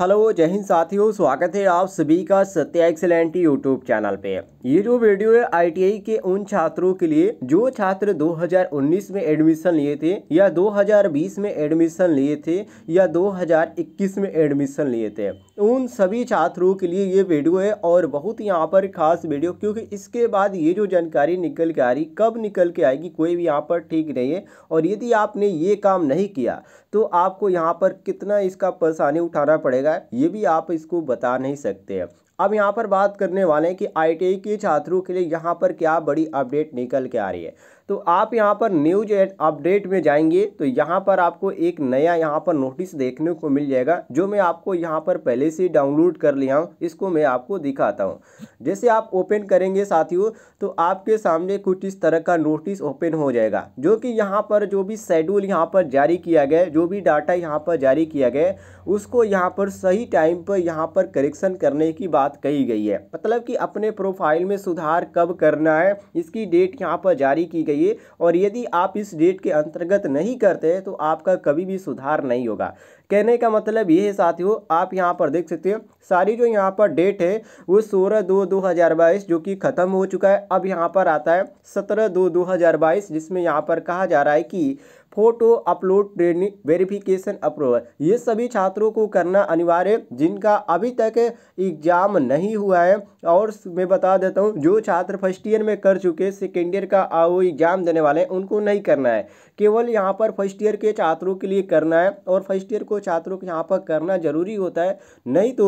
hello जय हिंद साथियों स्वागत है आप सभी का सत्या एक्सेलेंट यूट्यूब चैनल पे ये जो वीडियो है आईटीआई के उन छात्रों के लिए जो छात्र 2019 में एडमिशन लिए थे या 2020 में एडमिशन लिए थे या 2021 में एडमिशन लिए थे उन सभी छात्रों के लिए ये वीडियो है और बहुत यहाँ पर खास वीडियो क्योंकि इसके बाद ये जो जानकारी निकल के आ रही कब निकल के आएगी कोई भी यहाँ पर ठीक नहीं है और यदि आपने ये काम नहीं किया तो आपको यहाँ पर कितना इसका परेशानी उठाना पड़ेगा है ये भी आप इसको बता नहीं सकते हैं अब यहाँ पर बात करने वाले हैं कि आई के छात्रों के लिए यहाँ पर क्या बड़ी अपडेट निकल के आ रही है तो आप यहाँ पर न्यूज अपडेट में जाएंगे तो यहाँ पर आपको एक नया यहाँ पर नोटिस देखने को मिल जाएगा जो मैं आपको यहाँ पर पहले से डाउनलोड कर लिया हूँ इसको मैं आपको दिखाता हूँ जैसे आप ओपन करेंगे साथियों तो आपके सामने कुछ इस तरह का नोटिस ओपन हो जाएगा जो कि यहाँ पर जो भी शेड्यूल यहाँ पर जारी किया गया जो भी डाटा यहाँ पर जारी किया गया उसको यहाँ पर सही टाइम पर यहाँ पर करेक्शन करने की बात बात कही गई है मतलब कि अपने प्रोफाइल में सुधार कब करना है इसकी डेट यहाँ पर जारी की गई है और यदि आप इस डेट के अंतर्गत नहीं करते हैं तो आपका कभी भी सुधार नहीं होगा कहने का मतलब ये है साथियों आप यहाँ पर देख सकते हो सारी जो यहाँ पर डेट है वो सोलह दो दो हज़ार बाईस जो कि ख़त्म हो चुका है अब यहाँ पर आता है सत्रह दो दो हज़ार बाईस जिसमें यहाँ पर कहा जा रहा है कि photo upload training verification approval ये सभी छात्रों को करना अनिवार्य जिनका अभी तक एग्जाम नहीं हुआ है और मैं बता देता हूँ जो छात्र फर्स्ट ईयर में कर चुके सेकेंड ईयर का वो एग्जाम देने वाले हैं उनको नहीं करना है केवल यहाँ पर फर्स्ट ईयर के छात्रों के लिए करना है और फर्स्ट ईयर को छात्रों को यहाँ पर करना ज़रूरी होता है नहीं तो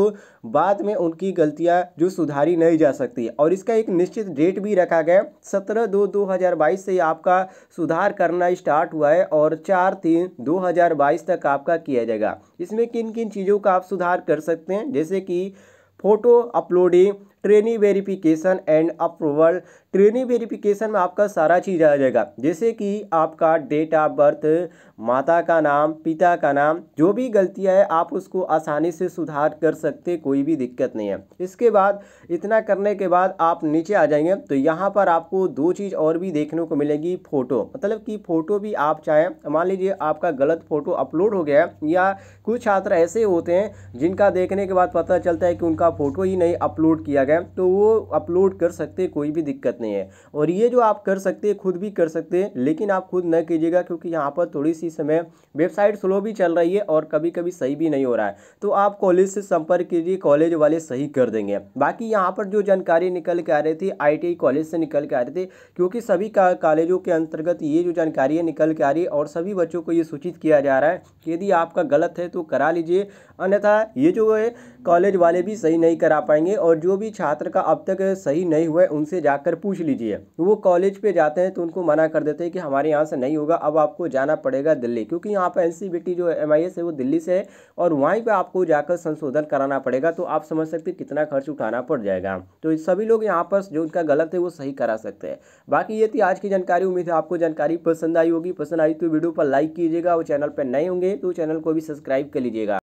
बाद में उनकी गलतियाँ जो सुधारी नहीं जा सकती और इसका एक निश्चित डेट भी रखा गया सत्रह दो दो हज़ार बाईस से आपका सुधार करना स्टार्ट हुआ है और चार तीन दो हज़ार बाईस तक आपका किया जाएगा इसमें किन किन चीज़ों का आप सुधार कर सकते हैं जैसे कि photo uploading trainee verification and approval trainee verification में आपका सारा चीज़ आ जाएगा जैसे कि आपका डेट ऑफ बर्थ माता का नाम पिता का नाम जो भी गलतियां है आप उसको आसानी से सुधार कर सकते कोई भी दिक्कत नहीं है इसके बाद इतना करने के बाद आप नीचे आ जाएंगे तो यहाँ पर आपको दो चीज़ और भी देखने को मिलेगी फ़ोटो मतलब कि फ़ोटो भी आप चाहें मान लीजिए आपका गलत फ़ोटो अपलोड हो गया है या कुछ छात्र ऐसे होते हैं जिनका देखने के बाद पता चलता है कि उनका फ़ोटो ही नहीं अपलोड किया गया ऐप तो वो अपलोड कर सकते हैं कोई भी दिक्कत नहीं है और ये जो आप कर सकते हैं खुद भी कर सकते हैं लेकिन आप खुद न कीजिएगा क्योंकि यहाँ पर थोड़ी सी समय वेबसाइट स्लो भी चल रही है और कभी कभी सही भी नहीं हो रहा है तो आप कॉलेज से संपर्क कीजिए कॉलेज वाले सही कर देंगे बाकी यहाँ पर जो जानकारी निकल के आ रही थी आई कॉलेज से निकल के आ रही थी क्योंकि सभी कॉलेजों के अंतर्गत ये जो जानकारी है निकल के आ रही है और सभी बच्चों को ये सूचित किया जा रहा है यदि आपका गलत है तो करा लीजिए अन्यथा ये जो है कॉलेज वाले भी सही नहीं करा पाएंगे और जो भी छात्र का अब तक सही नहीं हुआ है उनसे जाकर पूछ लीजिए वो कॉलेज पे जाते हैं तो उनको मना कर देते हैं कि हमारे यहाँ से नहीं होगा अब आपको जाना पड़ेगा दिल्ली क्योंकि यहाँ पर एन जो एम है वो दिल्ली से है और वहीं पर आपको जाकर संशोधन कराना पड़ेगा तो आप समझ सकते कितना खर्च उठाना पड़ जाएगा तो सभी लोग यहाँ पर जो उनका गलत है वो सही करा सकते हैं बाकी ये थी आज की जानकारी उम्मीद है आपको जानकारी पसंद आई होगी पसंद आई तो वीडियो पर लाइक कीजिएगा और चैनल पर नए होंगे तो चैनल को भी सब्सक्राइब कर लीजिएगा